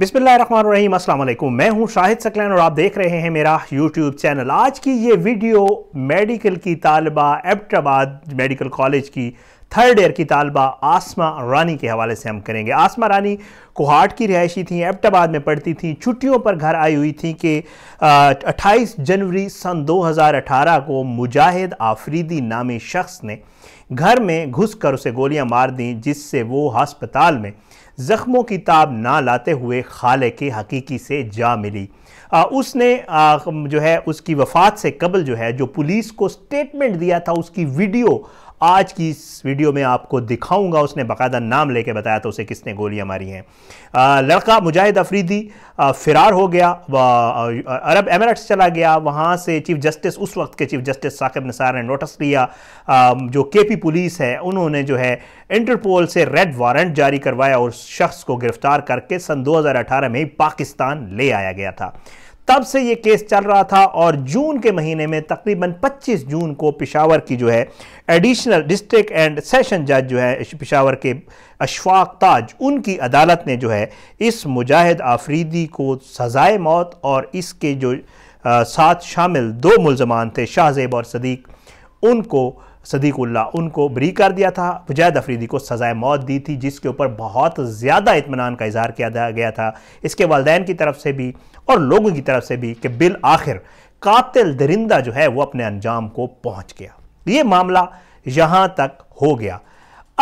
बिस्मिल्लाम असलम मैं हूं शाहिद सकलैन और आप देख रहे हैं मेरा यूट्यूब चैनल आज की ये वीडियो मेडिकल की तालबा एबटाबाद मेडिकल कॉलेज की थर्ड ईयर की तालबा आसमा रानी के हवाले से हम करेंगे आसमा रानी कोहाट की रिहायशी थी एबटाबाद में पढ़ती थी छुट्टियों पर घर आई हुई थी कि 28 जनवरी सन 2018 को मुजाहिद आफरीदी नामी शख्स ने घर में घुसकर उसे गोलियां मार दी जिससे वो हस्पताल में ज़ख्मों की ताब ना लाते हुए खाले के हकीकी से जा मिली आ, उसने आ, जो है उसकी वफ़ात से कबल जो है जो पुलिस को स्टेटमेंट दिया था उसकी वीडियो आज की इस वीडियो में आपको दिखाऊंगा उसने बाकायदा नाम लेके बताया था उसे किसने गोलियां मारी हैं लड़का मुजाहिद अफरीदी फ़िरार हो गया अरब एमिरेट्स चला गया वहाँ से चीफ जस्टिस उस वक्त के चीफ जस्टिस साकिब निसार ने नोटिस लिया जो के पी पुलिस है उन्होंने जो है इंटरपोल से रेड वारंट जारी करवाया और उस शख्स को गिरफ्तार करके सन 2018 में ही पाकिस्तान ले आया गया था तब से ये केस चल रहा था और जून के महीने में तकरीबन 25 जून को पिशावर की जो है एडिशनल डिस्ट्रिक्ट एंड सेशन जज जो है पिशावर के अशफाक ताज उनकी अदालत ने जो है इस मुजाहिद आफरीदी को सज़ाए मौत और इसके जो आ, साथ शामिल दो मुलजमान थे शाहजेब और सदीक उनको सदीकुल्ला उनको बरी कर दिया था वजैद अफरीदी को सज़ाए मौत दी थी जिसके ऊपर बहुत ज़्यादा इतमान का इजहार किया गया था इसके वालदेन की तरफ से भी और लोगों की तरफ से भी कि बिल आखिर कातिल दरिंदा जो है वो अपने अंजाम को पहुँच गया ये मामला यहाँ तक हो गया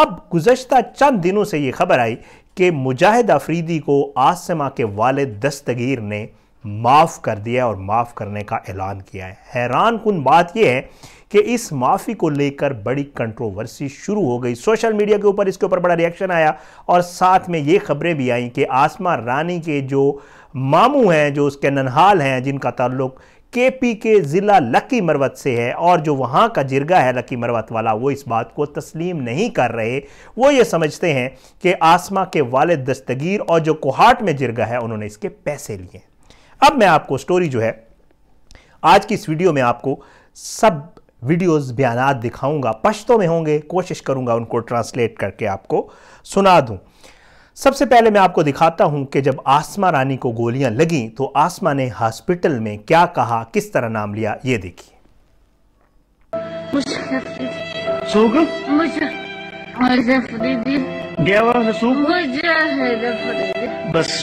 अब गुजशत चंद दिनों से ये खबर आई कि मुजाहिद अफरीदी को आसमा के वाल दस्तगीर ने माफ़ कर दिया और माफ़ करने का ऐलान किया है हैरान कन बात यह है कि इस माफ़ी को लेकर बड़ी कंट्रोवर्सी शुरू हो गई सोशल मीडिया के ऊपर इसके ऊपर बड़ा रिएक्शन आया और साथ में ये खबरें भी आई कि आसमा रानी के जो मामू हैं जो उसके ननहाल हैं जिनका ताल्लुक केपी के ज़िला लकी मरवत से है और जो वहाँ का जिरगा है लकी मरवत वाला वो इस बात को तस्लीम नहीं कर रहे वो ये समझते हैं कि आसमा के वाले दस्तगीर और जो कोहाट में जिरगा है उन्होंने इसके पैसे लिए अब मैं आपको स्टोरी जो है आज की इस वीडियो में आपको सब वीडियोस बयान दिखाऊंगा पश्तो में होंगे कोशिश करूंगा उनको ट्रांसलेट करके आपको सुना दूं सबसे पहले मैं आपको दिखाता हूं कि जब आसमा रानी को गोलियां लगी तो आसमा ने हॉस्पिटल में क्या कहा किस तरह नाम लिया ये देखिए बस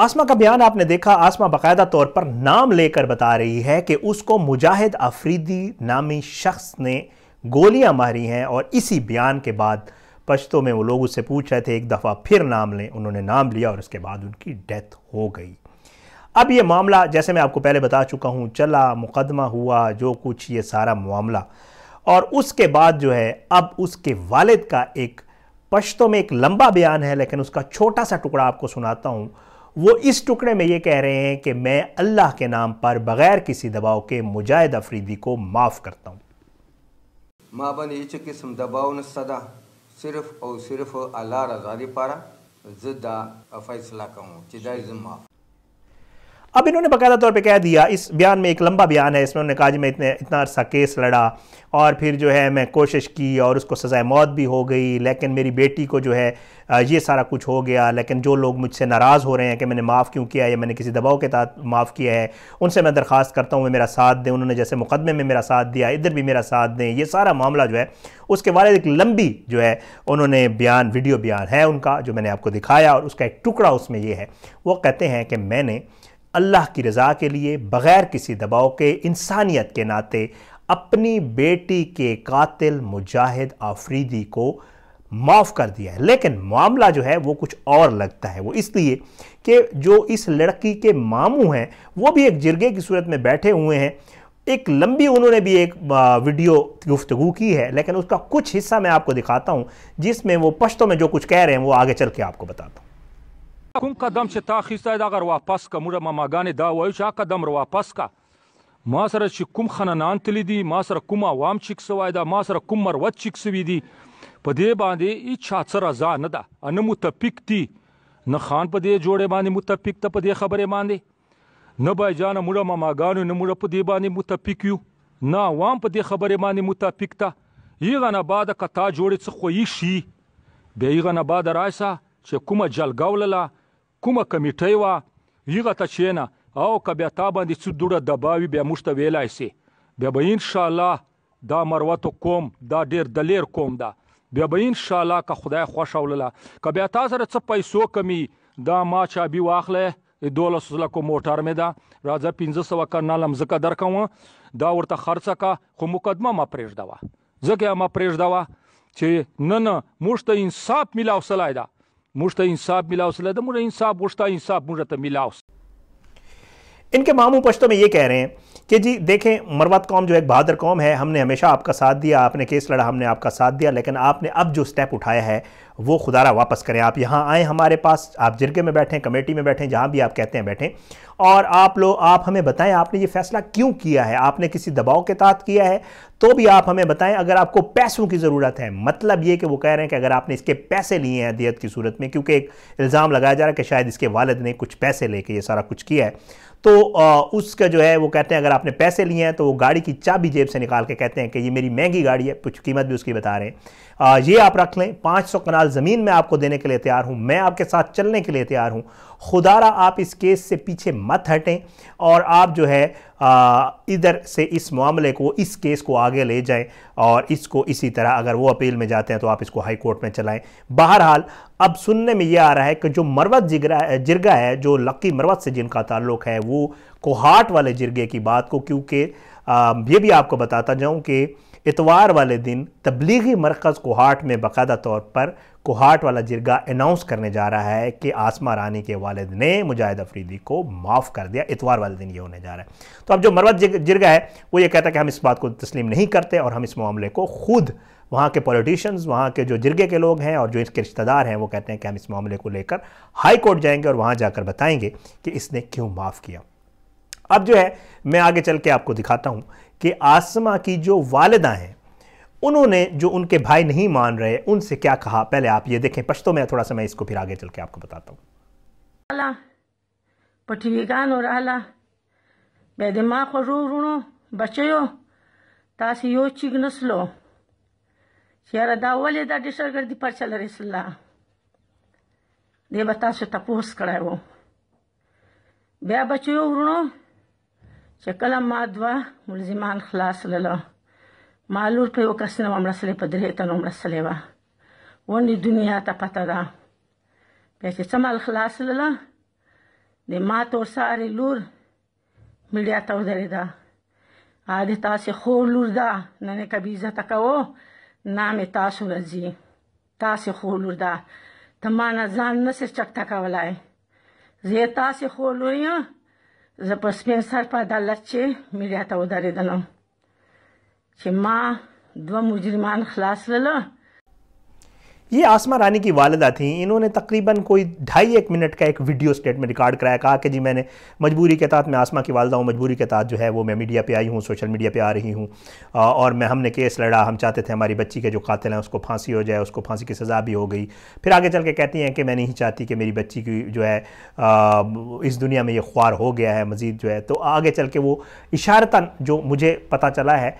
आसमा का बयान आपने देखा आसमा बाकायदा तौर पर नाम लेकर बता रही है कि उसको मुजाहिद अफरीदी नामी शख्स ने गोलियां मारी हैं और इसी बयान के बाद पश्तो में वो लोग उससे पूछ रहे थे एक दफ़ा फिर नाम लें उन्होंने नाम लिया और उसके बाद उनकी डेथ हो गई अब ये मामला जैसे मैं आपको पहले बता चुका हूँ चला मुकदमा हुआ जो कुछ ये सारा मामला और उसके बाद जो है अब उसके वालिद का एक पश्तो में एक लंबा बयान है लेकिन उसका छोटा सा टुकड़ा आपको सुनाता हूँ वो इस टुकड़े में ये कह रहे हैं कि मैं अल्लाह के नाम पर बगैर किसी दबाव के मुजाहिद अफरीदी को माफ़ करता हूँ माँ किस्म दबाव न सदा सिर्फ और सिर्फ अल्लाह रजारी पारा जिदा फैसला कहूँ माफ़ अब इन्होंने बाकायदा तौर पे कह दिया इस बयान में एक लंबा बयान है इसमें उन्होंने कहा जी मैं इतने इतना अरसा केस लड़ा और फिर जो है मैं कोशिश की और उसको सज़ाए मौत भी हो गई लेकिन मेरी बेटी को जो है ये सारा कुछ हो गया लेकिन जो लोग मुझसे नाराज़ हो रहे हैं कि मैंने माफ़ क्यों किया या मैंने किसी दबाव के तहत माफ़ किया है उनसे मैं दरख्वास्त करता हूँ वे मेरा साथ दें उन्होंने जैसे मुकदमे में मेरा साथ दिया इधर भी मेरा साथ दें ये सारा मामला जो है उसके बारे एक लंबी जो है उन्होंने बयान वीडियो बयान है उनका जो मैंने आपको दिखाया और उसका एक टुकड़ा उसमें यह है वो कहते हैं कि मैंने अल्लाह की रज़ा के लिए बग़ैर किसी दबाव के इंसानियत के नाते अपनी बेटी के कातिल मुजाहिद आफरीदी को माफ़ कर दिया है लेकिन मामला जो है वो कुछ और लगता है वो इसलिए कि जो इस लड़की के मामू हैं वो भी एक जिरगे की सूरत में बैठे हुए हैं एक लंबी उन्होंने भी एक वीडियो गुफ्तु की है लेकिन उसका कुछ हिस्सा मैं आपको दिखाता हूँ जिसमें वो पश्तों में जो कुछ कह रहे हैं वो आगे चल के आपको बताता हूँ کوم قدم چې تا اخیستی دا غر واپس که موږ ماماګانې دا وایو چې هغه قدم را واپس کا ما سره چې کوم خننان تللی دي ما سره کوم عوام چیک سوی ده ما سره کوم مروت چیک سوی دي په دې باندې هیڅ چا سره رضا نه ده نه متفق دي نه خان په دې جوړې باندې متفق ته په دې خبرې باندې نه بایجان موږ ماماګانو نه موږ په دې باندې متفق یو نه عوام په دې خبرې باندې متفق ته یغه نه بعد کتا جوړې څه خوې شي به یغه نه بعد راځه چې کومه جلګولله کومه کمیټه وه هغه ته کښېنه او که بیا تا باندې څه دوړه دبا وي بیا موږ ته ویلی سې بیا به انشاءالله دا مروتو قوم دا ډیر دلیر قوم ده بیا به انشاءالله که خدای خوښ اولله که بیا تا سره څه پیسو کمی دا ما چابي واخلی دولس لکو موټر مې ده راځه پنځه سوه کرنالم ځکه درکوم دا ورته خرڅه کا خو مقدمه ما پرېږدوه ځکه ما پرېږدوه چې نه نه موږ ته انصاف میلاو سلای ده मुझ इंसाफ उस सलह मुझे इंसाफ मुझता इंसाफ मुझे तो उस इनके मामू पश्तो में ये कह रहे हैं कि जी देखें मरवत कौम जो एक बहादुर कौम है हमने हमेशा आपका साथ दिया आपने केस लड़ा हमने आपका साथ दिया लेकिन आपने अब जो स्टेप उठाया है वो खुदारा वापस करें आप यहाँ आएँ हमारे पास आप जिरगे में बैठें कमेटी में बैठें जहाँ भी आप कहते हैं बैठें और आप लोग आप हमें बताएं आपने ये फैसला क्यों किया है आपने किसी दबाव के तहत किया है तो भी आप हमें बताएं अगर आपको पैसों की ज़रूरत है मतलब ये कि वो कह रहे हैं कि अगर आपने इसके पैसे लिए हैं दियत की सूरत में क्योंकि एक इल्ज़ाम लगाया जा रहा है कि शायद इसके वालद ने कुछ पैसे लेके ये सारा कुछ किया है तो उसका जो है वो कहते हैं अगर आपने पैसे लिए हैं तो वो गाड़ी की चाबी जेब से निकाल के कहते हैं कि ये मेरी महंगी गाड़ी है कुछ कीमत भी उसकी बता रहे हैं ये आप रख लें 500 कनाल ज़मीन मैं आपको देने के लिए तैयार हूँ मैं आपके साथ चलने के लिए तैयार हूँ खुदारा आप इस केस से पीछे मत हटें और आप जो है इधर से इस मामले को इस केस को आगे ले जाएं और इसको इसी तरह अगर वो अपील में जाते हैं तो आप इसको हाई कोर्ट में चलाएं बहरहाल अब सुनने में ये आ रहा है कि जो मरवत जिगरा जिरगा है जो लक्की मरवत से जिनका ताल्लुक है वो कोहाट वाले जिरगे की बात को क्योंकि ये भी आपको बताता जाऊँ कि इतवार वाले दिन तबलीगी मरकज़ कोहाट में बाकायदा तौर पर कोहाट वाला जिरगा अनाउंस करने जा रहा है कि आसमा रानी के वालद ने मुजाहिद अफरीदी को माफ़ कर दिया इतवार वाले दिन ये होने जा रहा है तो अब जो मरवत जिरगा है वो ये कहता है कि हम इस बात को तस्लीम नहीं करते और हम इस मामले को खुद वहाँ के पॉलिटिशियंस वहाँ के जो जिरगे के लोग हैं और जो इसके रिश्तेदार हैं वो कहते हैं कि हम इस मामले को लेकर हाई कोर्ट जाएंगे और वहाँ जाकर बताएंगे कि इसने क्यों माफ़ किया अब जो है मैं आगे चल के आपको दिखाता हूँ कि आसमा की जो वालदा हैं उन्होंने जो उनके भाई नहीं मान रहे उनसे क्या कहा पहले आप ये देखें पश्तो में थोड़ा सा मैं इसको फिर आगे चल के आपको बताता हूँ बच्चे چې کله ما دوه ملزمان خلاص لله مالور په یو کس نه مړسلې په درې تنو مړسلې وه ونې دنیا ته پته ده بیا چې څه مال خلاص لله د ما تور سارې لور میډیا ته ودرېده د تاسې خور لور ده نن یې که بې عزته کوو نام یې تاسو نه ځي تاسې خور لور ده ته ما نه ځان نسې چکته کولی زه یې تاسې خور لور یم زه په سپین سر په عدالت چې میډیا ته ودرېدلم چې ما دوه مجرمان خلاص کړله ये आसमा रानी की वालदा थी इन्होंने तकरीबन कोई ढाई एक मिनट का एक वीडियो स्टेट में रिकॉर्ड कराया कहा कि जी मैंने मजबूरी के तहत मैं आसमा की वालदा हूँ मजबूरी के तहत जो है वो मैं मीडिया पे आई हूँ सोशल मीडिया पे आ रही हूँ और मैं हमने केस लड़ा हम चाहते थे हमारी बच्ची के जो कातिल हैं उसको फांसी हो जाए उसको फांसी की सज़ा भी हो गई फिर आगे चल के कहती हैं कि मैं नहीं चाहती कि मेरी बच्ची की जो है इस दुनिया में ये ख्वार हो गया है मज़ीद जो है तो आगे चल के वो इशारता जो मुझे पता चला है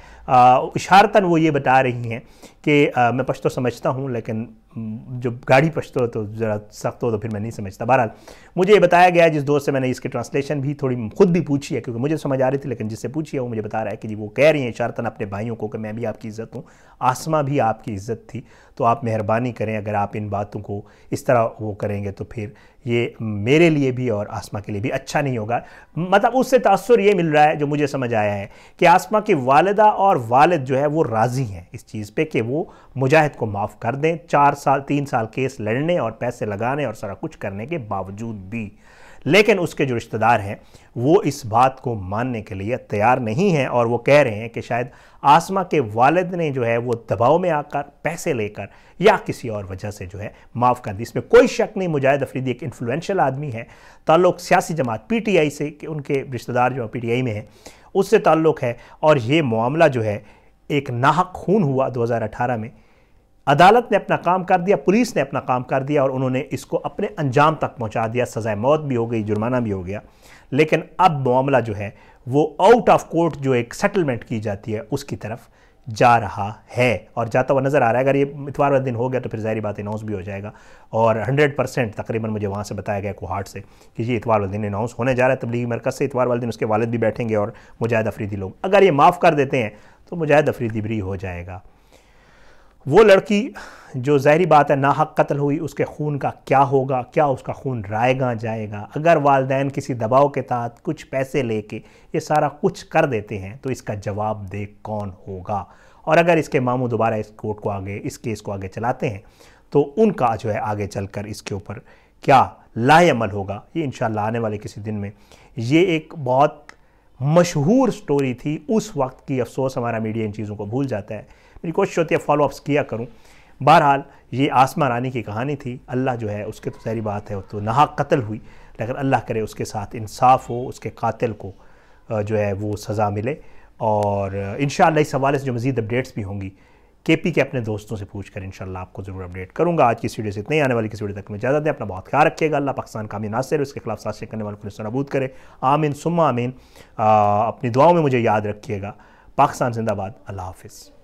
इशारता वो ये बता रही हैं कि मैं पश्तो समझता हूँ लेकिन हम्म, जब गाड़ी पछतो हो तो ज़रा सख्त हो तो फिर मैं नहीं समझता बहरहाल मुझे ये बताया गया जिस दोस्त से मैंने इसकी ट्रांसलेशन भी थोड़ी खुद भी पूछी है क्योंकि मुझे समझ आ रही थी लेकिन जिससे पूछी है वो मुझे बता रहा है कि जी वो कह रही हैं इशारतन अपने भाइयों को कि मैं भी आपकी इज़्ज़त हूँ आसमा भी आपकी इज़्ज़त थी तो आप मेहरबानी करें अगर आप इन बातों को इस तरह वो करेंगे तो फिर ये मेरे लिए भी और आसमा के लिए भी अच्छा नहीं होगा मतलब उससे तासर ये मिल रहा है जो मुझे समझ आया है कि आसमा की वालदा और वालद जो है वो राज़ी हैं इस चीज़ पे कि वो मुजाहिद को माफ़ कर दें चार साल तीन साल केस लड़ने और पैसे लगाने और सारा कुछ करने के बावजूद भी लेकिन उसके जो रिश्तेदार हैं वो इस बात को मानने के लिए तैयार नहीं हैं और वो कह रहे हैं कि शायद आसमा के वालद ने जो है वो दबाव में आकर पैसे लेकर या किसी और वजह से जो है माफ़ कर दी इसमें कोई शक नहीं मुजाहिद अफरीदी एक इन्फ्लुएंशियल आदमी है ताल्लुक सियासी जमात पीटीआई से कि उनके रिश्तेदार जो आई में हैं उससे ताल्लुक़ है और ये मामला जो है एक नाहक खून हुआ अठारह में अदालत ने अपना काम कर दिया पुलिस ने अपना काम कर दिया और उन्होंने इसको अपने अंजाम तक पहुंचा दिया सज़ाए मौत भी हो गई जुर्माना भी हो गया लेकिन अब मामला जो है वो आउट ऑफ कोर्ट जो एक सेटलमेंट की जाती है उसकी तरफ जा रहा है और जाता हुआ नज़र आ रहा है अगर ये इतवार दिन हो गया तो फिर ज़ाहरी बात अनाउंस भी हो जाएगा और 100 परसेंट तकरीबन मुझे वहाँ से बताया गया कोहाट से कि ये इतवार दिन अनाउंस होने जा रहा है तबलीगी मरकज़ से इतवार वाले दिन उसके वालद भी बैठेंगे और मुजाहिद अफरीदी लोग अगर ये माफ़ कर देते हैं तो मुजाहिद अफरीदी भी हो जाएगा वो लड़की जो जहरी बात है नाहक कत्ल हुई उसके खून का क्या होगा क्या उसका खून रायगा जाएगा अगर वालदेन किसी दबाव के तहत कुछ पैसे लेके ये सारा कुछ कर देते हैं तो इसका जवाब दे कौन होगा और अगर इसके मामू दोबारा इस कोर्ट को आगे इस केस को आगे चलाते हैं तो उनका जो है आगे चलकर इसके ऊपर क्या लाएमल होगा ये इन आने वाले किसी दिन में ये एक बहुत मशहूर स्टोरी थी उस वक्त की अफसोस हमारा मीडिया इन चीज़ों को भूल जाता है मेरी कोशिश होती है फॉलोअप्स किया करूँ बहरहाल ये आसमा रानी की कहानी थी अल्लाह जो है उसके तो सारी बात है तो नहा कत्ल हुई लेकिन अल्लाह करे उसके साथ इंसाफ हो उसके कातिल को जो है वो सज़ा मिले और इन इस हवाले से जो मज़ीद अपडेट्स भी होंगी के पी के अपने दोस्तों से पूछ कर इन आपको ज़रूर अपडेट करूँगा आज की इस वीडियो से इतने आने वाली किस वीडियो तक मैं इजाज़त दें अपना बहुत ख्याल रखिएगा अल्लाह पाकिस्तान कामी नासिर उसके खिलाफ साजिश करने वाले पुलिस नबूद करे आमीन सुमा आमीन अपनी दुआओं में मुझे याद रखिएगा पाकिस्तान जिंदाबाद अल्लाह हाफिज़